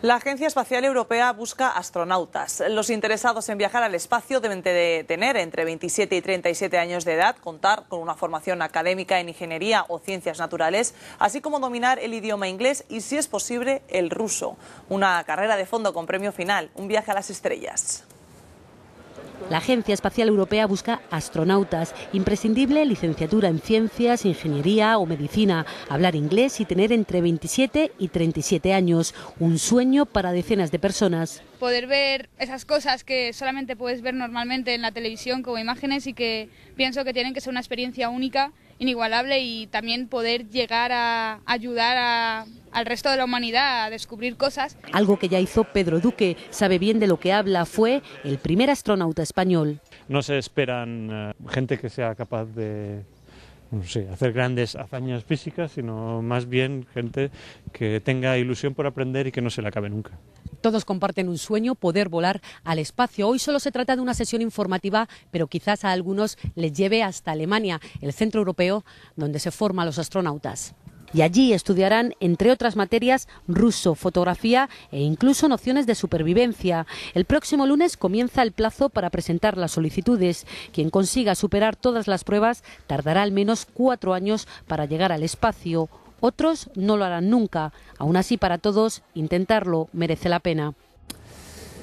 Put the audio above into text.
La Agencia Espacial Europea busca astronautas. Los interesados en viajar al espacio deben tener entre 27 y 37 años de edad, contar con una formación académica en ingeniería o ciencias naturales, así como dominar el idioma inglés y, si es posible, el ruso. Una carrera de fondo con premio final, un viaje a las estrellas. La Agencia Espacial Europea busca astronautas, imprescindible licenciatura en ciencias, ingeniería o medicina, hablar inglés y tener entre 27 y 37 años, un sueño para decenas de personas. Poder ver esas cosas que solamente puedes ver normalmente en la televisión como imágenes y que pienso que tienen que ser una experiencia única inigualable y también poder llegar a ayudar al resto de la humanidad a descubrir cosas. Algo que ya hizo Pedro Duque, sabe bien de lo que habla, fue el primer astronauta español. No se esperan eh, gente que sea capaz de no sé, hacer grandes hazañas físicas, sino más bien gente que tenga ilusión por aprender y que no se la acabe nunca. Todos comparten un sueño, poder volar al espacio. Hoy solo se trata de una sesión informativa, pero quizás a algunos les lleve hasta Alemania, el centro europeo donde se forman los astronautas y allí estudiarán, entre otras materias, ruso, fotografía e incluso nociones de supervivencia. El próximo lunes comienza el plazo para presentar las solicitudes. Quien consiga superar todas las pruebas tardará al menos cuatro años para llegar al espacio. Otros no lo harán nunca. Aún así, para todos, intentarlo merece la pena.